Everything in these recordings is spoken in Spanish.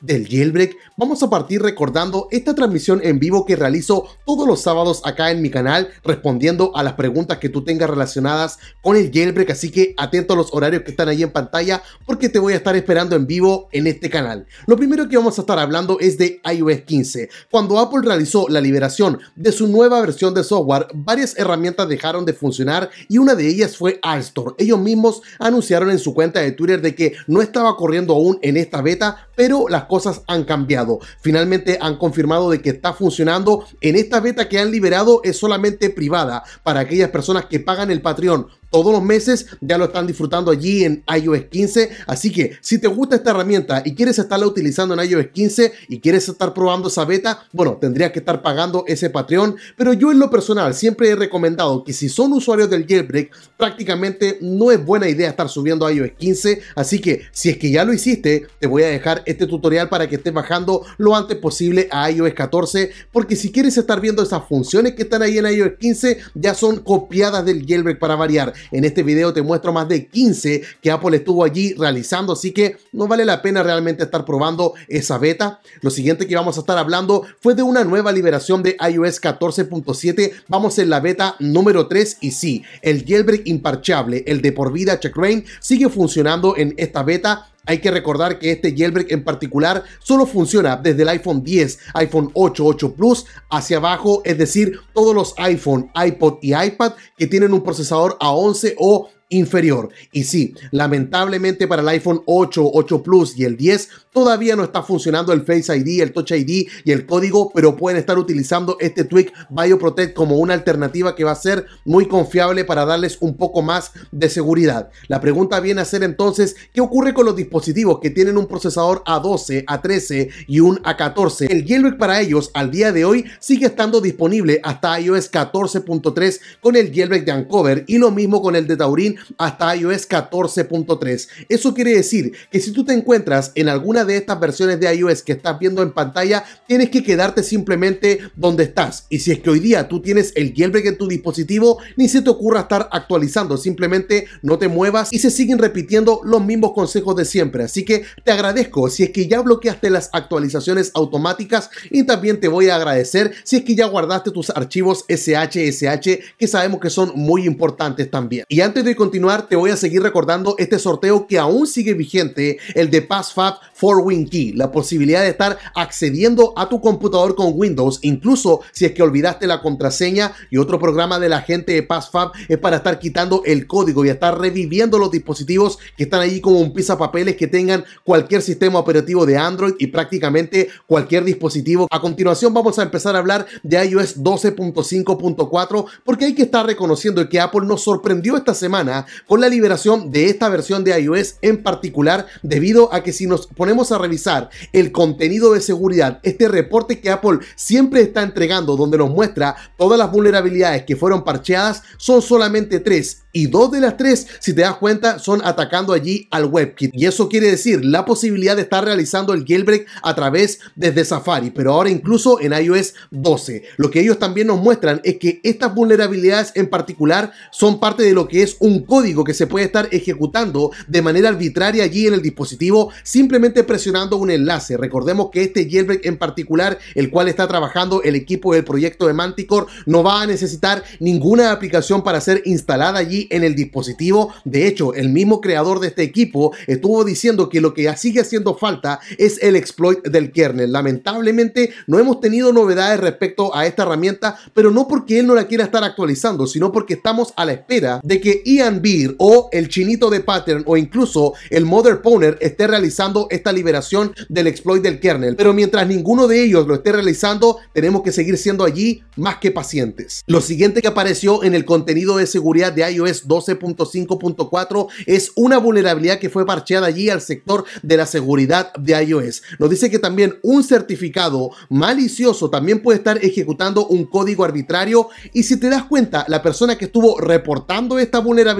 del jailbreak, vamos a partir recordando esta transmisión en vivo que realizo todos los sábados acá en mi canal, respondiendo a las preguntas que tú tengas relacionadas con el jailbreak, así que atento a los horarios que están ahí en pantalla porque te voy a estar esperando en vivo en este canal. Lo primero que vamos a estar hablando es de iOS 15. Cuando Apple realizó la liberación de su nueva versión de software, varias herramientas dejaron de funcionar y una de ellas fue Store Ellos mismos anunciaron en su cuenta de Twitter de que no estaba corriendo aún en esta beta, pero las cosas han cambiado. Finalmente han confirmado de que está funcionando. En esta beta que han liberado es solamente privada para aquellas personas que pagan el Patreon todos los meses, ya lo están disfrutando allí en iOS 15. Así que si te gusta esta herramienta y quieres estarla utilizando en iOS 15 y quieres estar probando esa beta, bueno, tendrías que estar pagando ese Patreon. Pero yo en lo personal siempre he recomendado que si son usuarios del jailbreak, prácticamente no es buena idea estar subiendo a iOS 15. Así que si es que ya lo hiciste, te voy a dejar este tutorial para que estés bajando lo antes posible a iOS 14. Porque si quieres estar viendo esas funciones que están ahí en iOS 15, ya son copiadas del jailbreak para variar. En este video te muestro más de 15 que Apple estuvo allí realizando, así que no vale la pena realmente estar probando esa beta. Lo siguiente que vamos a estar hablando fue de una nueva liberación de iOS 14.7. Vamos en la beta número 3 y sí, el jailbreak imparchable, el de por vida Checkra1n, sigue funcionando en esta beta hay que recordar que este jailbreak en particular solo funciona desde el iPhone 10, iPhone 8, 8 Plus hacia abajo, es decir, todos los iPhone, iPod y iPad que tienen un procesador A11 o inferior. Y sí, lamentablemente para el iPhone 8, 8 Plus y el 10 todavía no está funcionando el Face ID, el Touch ID y el código, pero pueden estar utilizando este tweak BioProtect como una alternativa que va a ser muy confiable para darles un poco más de seguridad. La pregunta viene a ser entonces, ¿qué ocurre con los dispositivos que tienen un procesador A12, A13 y un A14? El jailbreak para ellos al día de hoy sigue estando disponible hasta iOS 14.3 con el jailbreak de Uncover y lo mismo con el de Taurin hasta iOS 14.3. Eso quiere decir que si tú te encuentras en alguna de estas versiones de iOS que estás viendo en pantalla, tienes que quedarte simplemente donde estás. Y si es que hoy día tú tienes el jailbreak en tu dispositivo, ni se te ocurra estar actualizando, simplemente no te muevas y se siguen repitiendo los mismos consejos de siempre. Así que te agradezco si es que ya bloqueaste las actualizaciones automáticas y también te voy a agradecer si es que ya guardaste tus archivos SHSH que sabemos que son muy importantes también. Y antes de continuar continuar, te voy a seguir recordando este sorteo que aún sigue vigente, el de PassFab 4 winkey la posibilidad de estar accediendo a tu computador con Windows, incluso si es que olvidaste la contraseña y otro programa de la gente de PassFab es para estar quitando el código y estar reviviendo los dispositivos que están ahí como un papeles que tengan cualquier sistema operativo de Android y prácticamente cualquier dispositivo. A continuación vamos a empezar a hablar de iOS 12.5.4 porque hay que estar reconociendo que Apple nos sorprendió esta semana con la liberación de esta versión de iOS en particular, debido a que si nos ponemos a revisar el contenido de seguridad, este reporte que Apple siempre está entregando, donde nos muestra todas las vulnerabilidades que fueron parcheadas, son solamente tres y dos de las tres, si te das cuenta, son atacando allí al WebKit. Y eso quiere decir la posibilidad de estar realizando el jailbreak a través desde Safari, pero ahora incluso en iOS 12. Lo que ellos también nos muestran es que estas vulnerabilidades en particular son parte de lo que es un código que se puede estar ejecutando de manera arbitraria allí en el dispositivo simplemente presionando un enlace. Recordemos que este jailbreak en particular, el cual está trabajando el equipo del proyecto de Manticore, no va a necesitar ninguna aplicación para ser instalada allí en el dispositivo. De hecho, el mismo creador de este equipo estuvo diciendo que lo que sigue haciendo falta es el exploit del kernel. Lamentablemente no hemos tenido novedades respecto a esta herramienta, pero no porque él no la quiera estar actualizando, sino porque estamos a la espera de que Ian Beer o el chinito de Pattern o incluso el Mother Poner esté realizando esta liberación del exploit del kernel. Pero mientras ninguno de ellos lo esté realizando, tenemos que seguir siendo allí más que pacientes. Lo siguiente que apareció en el contenido de seguridad de iOS 12.5.4 es una vulnerabilidad que fue parcheada allí al sector de la seguridad de iOS. Nos dice que también un certificado malicioso también puede estar ejecutando un código arbitrario y si te das cuenta, la persona que estuvo reportando esta vulnerabilidad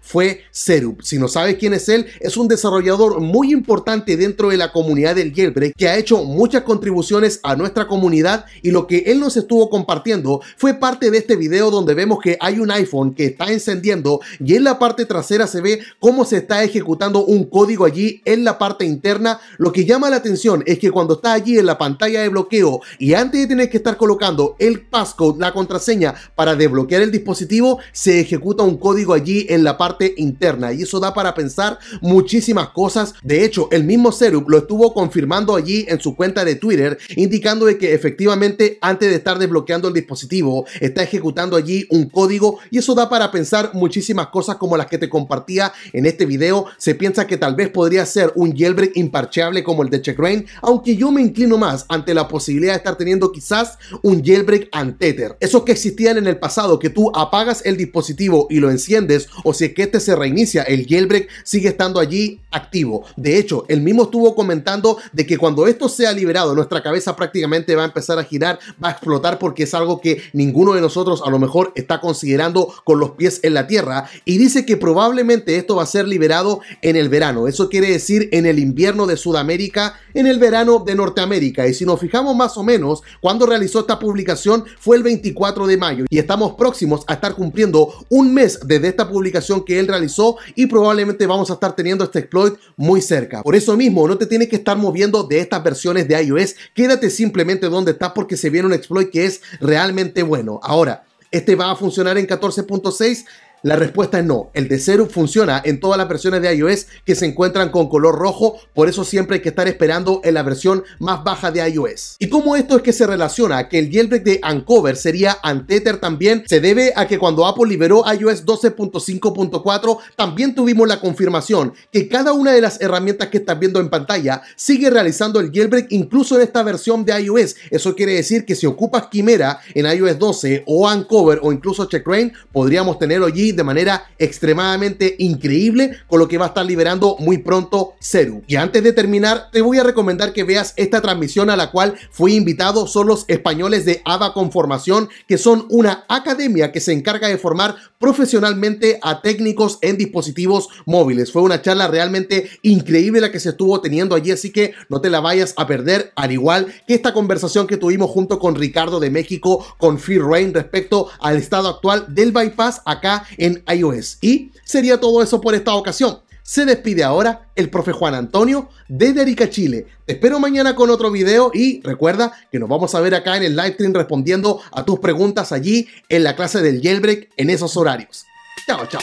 fue Serup. Si no sabes quién es él, es un desarrollador muy importante dentro de la comunidad del jailbreak que ha hecho muchas contribuciones a nuestra comunidad y lo que él nos estuvo compartiendo fue parte de este video donde vemos que hay un iPhone que está encendiendo y en la parte trasera se ve cómo se está ejecutando un código allí en la parte interna. Lo que llama la atención es que cuando está allí en la pantalla de bloqueo y antes de tener que estar colocando el passcode, la contraseña para desbloquear el dispositivo, se ejecuta un código allí en la parte interna. Y eso da para pensar muchísimas cosas. De hecho, el mismo Serup lo estuvo confirmando allí en su cuenta de Twitter, indicando de que efectivamente antes de estar desbloqueando el dispositivo, está ejecutando allí un código y eso da para pensar muchísimas cosas como las que te compartía en este video. Se piensa que tal vez podría ser un jailbreak imparcheable como el de Checkrain, aunque yo me inclino más ante la posibilidad de estar teniendo quizás un jailbreak antether. Esos que existían en el pasado, que tú apagas el dispositivo y lo enciendes o si es que este se reinicia, el jailbreak sigue estando allí activo. De hecho, el mismo estuvo comentando de que cuando esto sea liberado, nuestra cabeza prácticamente va a empezar a girar, va a explotar porque es algo que ninguno de nosotros a lo mejor está considerando con los pies en la tierra y dice que probablemente esto va a ser liberado en el verano. Eso quiere decir en el invierno de Sudamérica, en el verano de Norteamérica. Y si nos fijamos más o menos, cuando realizó esta publicación fue el 24 de mayo y estamos próximos a estar cumpliendo un mes desde esta publicación publicación que él realizó y probablemente vamos a estar teniendo este exploit muy cerca. Por eso mismo, no te tienes que estar moviendo de estas versiones de iOS, quédate simplemente donde estás porque se viene un exploit que es realmente bueno. Ahora, este va a funcionar en 14.6 la respuesta es no. El de cero funciona en todas las versiones de iOS que se encuentran con color rojo, por eso siempre hay que estar esperando en la versión más baja de iOS. ¿Y cómo esto es que se relaciona? Que el jailbreak de Uncover sería Antether también. Se debe a que cuando Apple liberó iOS 12.5.4 también tuvimos la confirmación que cada una de las herramientas que estás viendo en pantalla sigue realizando el jailbreak incluso en esta versión de iOS. Eso quiere decir que si ocupas Quimera en iOS 12 o Uncover o incluso Checkrain, podríamos tener allí de manera extremadamente increíble, con lo que va a estar liberando muy pronto Ceru. Y antes de terminar, te voy a recomendar que veas esta transmisión a la cual fui invitado, son los españoles de Ava Conformación, que son una academia que se encarga de formar profesionalmente a técnicos en dispositivos móviles. Fue una charla realmente increíble la que se estuvo teniendo allí, así que no te la vayas a perder, al igual que esta conversación que tuvimos junto con Ricardo de México, con Phil Rain, respecto al estado actual del bypass acá en iOS. Y sería todo eso por esta ocasión. Se despide ahora el profe Juan Antonio de Arica, Chile. Te espero mañana con otro video y recuerda que nos vamos a ver acá en el live stream respondiendo a tus preguntas allí en la clase del jailbreak en esos horarios. Chao, chao.